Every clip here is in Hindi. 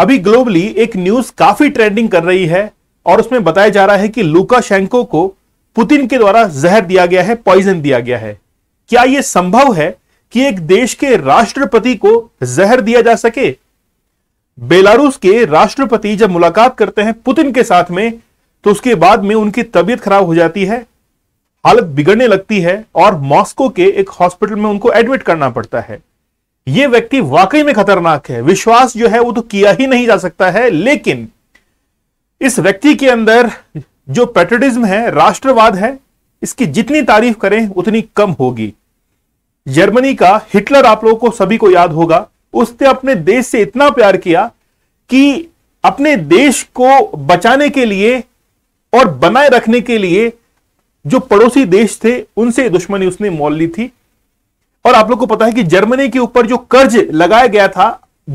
अभी ग्लोबली एक न्यूज काफी ट्रेंडिंग कर रही है और उसमें बताया जा रहा है कि लुकाशेंको को पुतिन के द्वारा जहर दिया गया है पॉइजन दिया गया है क्या यह संभव है कि एक देश के राष्ट्रपति को जहर दिया जा सके बेलारूस के राष्ट्रपति जब मुलाकात करते हैं पुतिन के साथ में तो उसके बाद में उनकी तबीयत खराब हो जाती है हालत बिगड़ने लगती है और मॉस्को के एक हॉस्पिटल में उनको एडमिट करना पड़ता है ये व्यक्ति वाकई में खतरनाक है विश्वास जो है वो तो किया ही नहीं जा सकता है लेकिन इस व्यक्ति के अंदर जो पेट्रोटिज्म है राष्ट्रवाद है इसकी जितनी तारीफ करें उतनी कम होगी जर्मनी का हिटलर आप लोगों को सभी को याद होगा उसने अपने देश से इतना प्यार किया कि अपने देश को बचाने के लिए और बनाए रखने के लिए जो पड़ोसी देश थे उनसे दुश्मनी उसने मोल ली थी और आप लोग को पता है कि जर्मनी के ऊपर जो कर्ज लगाया गया था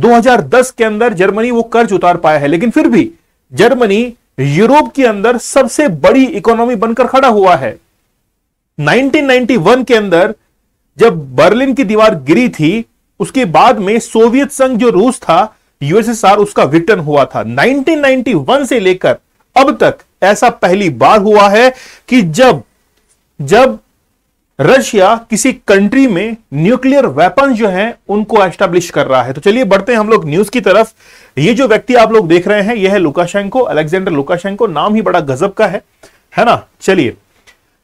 2010 के अंदर जर्मनी वो कर्ज उतार पाया है लेकिन फिर भी जर्मनी यूरोप के अंदर सबसे बड़ी इकोनॉमी बनकर खड़ा हुआ है 1991 के अंदर जब बर्लिन की दीवार गिरी थी उसके बाद में सोवियत संघ जो रूस था यूएसएसआर उसका विघटन हुआ था 1991 से लेकर अब तक ऐसा पहली बार हुआ है कि जब जब रशिया किसी कंट्री में न्यूक्लियर वेपन जो है उनको एस्टेब्लिश कर रहा है तो चलिए बढ़ते हैं हम लोग न्यूज की तरफ ये जो व्यक्ति आप लोग देख रहे हैं यह है लुकाशेंको अलेक्जेंडर लुकाशेंको नाम ही बड़ा गजब का है है ना चलिए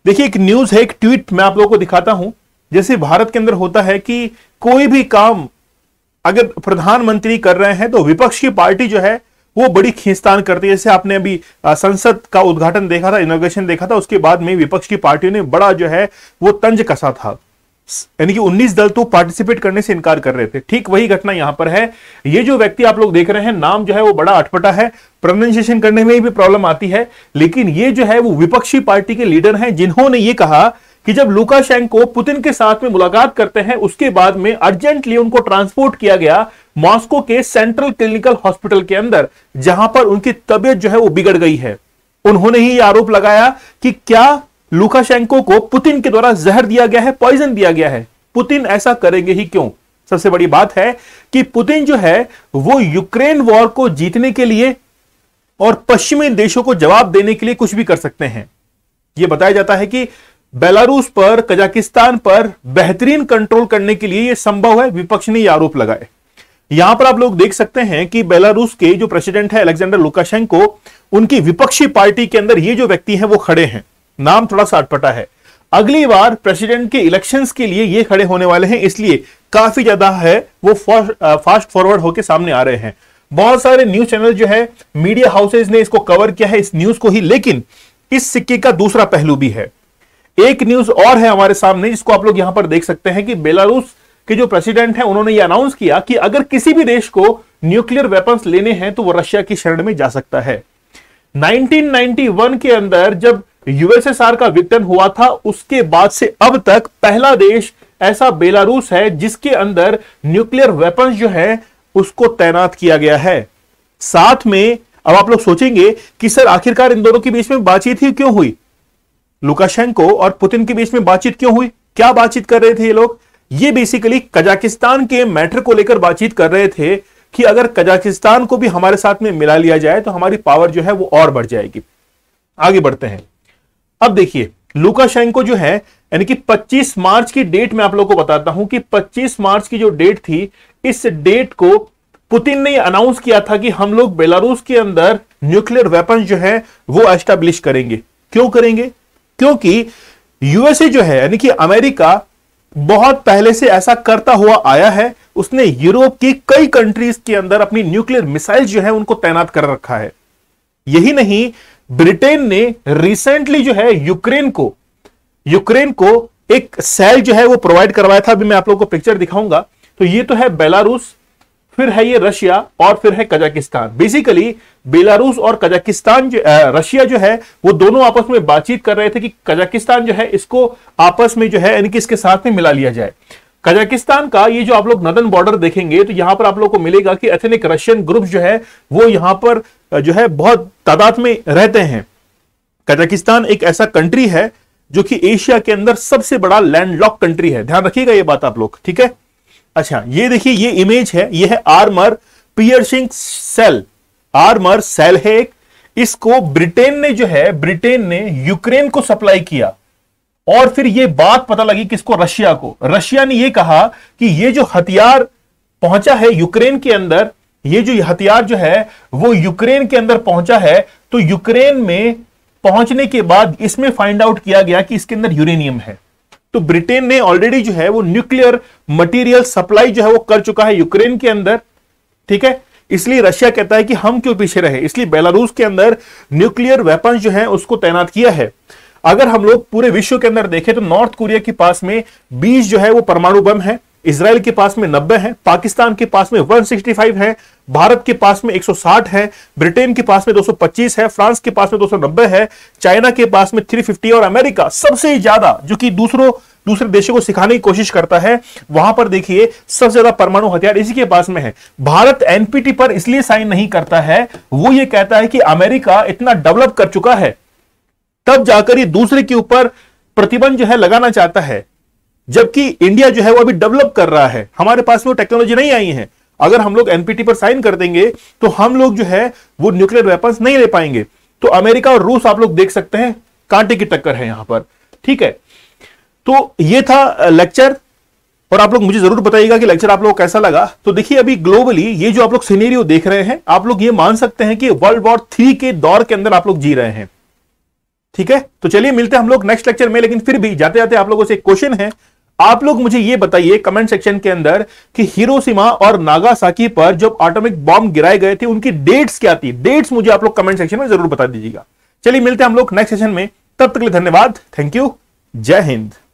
देखिए एक न्यूज है एक ट्वीट मैं आप लोगों को दिखाता हूं जैसे भारत के अंदर होता है कि कोई भी काम अगर प्रधानमंत्री कर रहे हैं तो विपक्ष की पार्टी जो है वो बड़ी खींचतान करती है जैसे आपने अभी संसद का उद्घाटन देखा था इनोग्रेशन देखा था उसके बाद में विपक्ष की पार्टियों ने बड़ा जो है वो तंज कसा था यानी कि 19 दल तो पार्टिसिपेट करने से इनकार कर रहे थे ठीक वही घटना यहां पर है ये जो व्यक्ति आप लोग देख रहे हैं नाम जो है वो बड़ा अटपटा है प्रोनाउंसिएशन करने में भी प्रॉब्लम आती है लेकिन ये जो है वो विपक्षी पार्टी के लीडर हैं जिन्होंने ये कहा कि जब लुकाशेंको पुतिन के साथ में मुलाकात करते हैं उसके बाद में अर्जेंटली उनको ट्रांसपोर्ट किया गया मॉस्को के सेंट्रल क्लिनिकल हॉस्पिटल के अंदर जहां पर उनकी तबियत जो है वो बिगड़ गई है उन्होंने ही आरोप लगाया कि क्या लुकाशेंको को पुतिन के द्वारा जहर दिया गया है पॉइजन दिया गया है पुतिन ऐसा करेंगे ही क्यों सबसे बड़ी बात है कि पुतिन जो है वो यूक्रेन वॉर को जीतने के लिए और पश्चिमी देशों को जवाब देने के लिए कुछ भी कर सकते हैं यह बताया जाता है कि बेलारूस पर कजाकिस्तान पर बेहतरीन कंट्रोल करने के लिए यह संभव है विपक्ष ने यह आरोप लगाए यहां पर आप लोग देख सकते हैं कि बेलारूस के जो प्रेसिडेंट है अलेक्जेंडर लुकाशेंको उनकी विपक्षी पार्टी के अंदर ये जो व्यक्ति हैं वो खड़े हैं नाम थोड़ा सा अटपटा है अगली बार प्रेसिडेंट के इलेक्शंस के लिए ये खड़े होने वाले हैं इसलिए काफी ज्यादा है वो फास्ट फॉरवर्ड होकर सामने आ रहे हैं बहुत सारे न्यूज चैनल जो है मीडिया हाउसेज ने इसको कवर किया है इस न्यूज को ही लेकिन इस सिक्के का दूसरा पहलू भी है एक न्यूज और है हमारे सामने जिसको आप लोग यहां पर देख सकते हैं कि बेलारूस के जो प्रेसिडेंट हैं उन्होंने ये अनाउंस किया कि अगर किसी भी देश को न्यूक्लियर वेपन्स लेने हैं तो वो रशिया की शरण में जा सकता है 1991 के अंदर जब यूएसएसआर का विघटन हुआ था उसके बाद से अब तक पहला देश ऐसा बेलारूस है जिसके अंदर न्यूक्लियर वेपन्स जो है उसको तैनात किया गया है साथ में अब आप लोग सोचेंगे कि सर आखिरकार इन दोनों के बीच में बातचीत ही क्यों हुई लुकाशेंको और पुतिन के बीच में बातचीत क्यों हुई क्या बातचीत कर रहे थे ये लोग ये बेसिकली कजाकिस्तान के मैटर को लेकर बातचीत कर रहे थे कि अगर कजाकिस्तान को भी हमारे साथ में मिला लिया जाए तो हमारी पावर जो है वो और बढ़ जाएगी आगे बढ़ते हैं अब देखिए लुकाशेंको जो है यानी कि 25 मार्च की डेट में आप लोगों को बताता हूं कि 25 मार्च की जो डेट थी इस डेट को पुतिन ने अनाउंस किया था कि हम लोग बेलारूस के अंदर न्यूक्लियर वेपन जो है वो एस्टेब्लिश करेंगे क्यों करेंगे क्योंकि यूएसए जो है यानी कि अमेरिका बहुत पहले से ऐसा करता हुआ आया है उसने यूरोप की कई कंट्रीज के अंदर अपनी न्यूक्लियर मिसाइल जो है उनको तैनात कर रखा है यही नहीं ब्रिटेन ने रिसेंटली जो है यूक्रेन को यूक्रेन को एक सेल जो है वो प्रोवाइड करवाया था अभी मैं आप लोगों को पिक्चर दिखाऊंगा तो ये तो है बेलारूस फिर है ये रशिया और फिर है कजाकिस्तान बेसिकली बेलारूस और कजाकिस्तान जो रशिया जो है वो दोनों आपस में बातचीत कर रहे थे कि कजाकिस्तान जो है इसको आपस में जो है यानी कि इसके साथ में मिला लिया जाए कजाकिस्तान का ये जो आप लोग नदन बॉर्डर देखेंगे तो यहां पर आप लोग को मिलेगा कि एथेनिक रशियन ग्रुप जो है वो यहां पर जो है बहुत तादाद में रहते हैं कजाकिस्तान एक ऐसा कंट्री है जो कि एशिया के अंदर सबसे बड़ा लैंडलॉक कंट्री है ध्यान रखिएगा ये बात आप लोग ठीक है अच्छा ये देखिए ये इमेज है ये है armour piercing shell armour shell है एक इसको ब्रिटेन ने जो है ब्रिटेन ने यूक्रेन को सप्लाई किया और फिर यह बात पता लगी किसको रशिया को रशिया ने यह कहा कि ये जो हथियार पहुंचा है यूक्रेन के अंदर ये जो हथियार जो है वो यूक्रेन के अंदर पहुंचा है तो यूक्रेन में पहुंचने के बाद इसमें फाइंड आउट किया गया कि इसके अंदर यूरेनियम है तो ब्रिटेन ने ऑलरेडी जो है वो न्यूक्लियर मटेरियल सप्लाई जो है वो कर चुका है यूक्रेन के अंदर ठीक है इसलिए रशिया कहता है कि हम क्यों पीछे रहे इसलिए बेलारूस के अंदर न्यूक्लियर वेपन जो है उसको तैनात किया है अगर हम लोग पूरे विश्व के अंदर देखें तो नॉर्थ कोरिया के पास में बीस जो है वो परमाणु बम है इसराइल के पास में 90 है पाकिस्तान के पास में 165 है भारत के पास में 160 है ब्रिटेन के पास में 225 है फ्रांस के पास में 290 है चाइना के पास में 350 और अमेरिका सबसे ज्यादा जो कि दूसरों दूसरे देशों को सिखाने की कोशिश करता है वहां पर देखिए सबसे ज्यादा परमाणु हथियार इसी के पास में है भारत एनपीटी पर इसलिए साइन नहीं करता है वो ये कहता है कि अमेरिका इतना डेवलप कर चुका है तब जाकर ये दूसरे के ऊपर प्रतिबंध जो है लगाना चाहता है जबकि इंडिया जो है वो अभी डेवलप कर रहा है हमारे पास वो टेक्नोलॉजी नहीं आई है अगर हम लोग एनपीटी पर साइन कर देंगे तो हम लोग जो है वो न्यूक्लियर वेपन्स नहीं ले पाएंगे तो अमेरिका और रूस आप लोग देख सकते हैं कांटे की टक्कर है यहां पर ठीक है तो ये था लेक्चर और आप लोग मुझे जरूर बताइएगा कि लेक्चर आप लोग कैसा लगा तो देखिए अभी ग्लोबली ये जो आप लोग सीनेरियो देख रहे हैं आप लोग ये मान सकते हैं कि वर्ल्ड वॉर थ्री के दौर के अंदर आप लोग जी रहे हैं ठीक है तो चलिए मिलते हैं हम लोग नेक्स्ट लेक्चर में लेकिन फिर भी जाते जाते आप लोगों से एक क्वेश्चन है आप लोग मुझे ये बताइए कमेंट सेक्शन के अंदर कि हिरोशिमा और नागासाकी पर जब एटॉमिक बॉम्ब गिराए गए थे उनकी डेट्स क्या थी डेट्स मुझे आप लोग कमेंट सेक्शन में जरूर बता दीजिएगा चलिए मिलते हैं हम लोग नेक्स्ट सेशन में तब तक के लिए धन्यवाद थैंक यू जय हिंद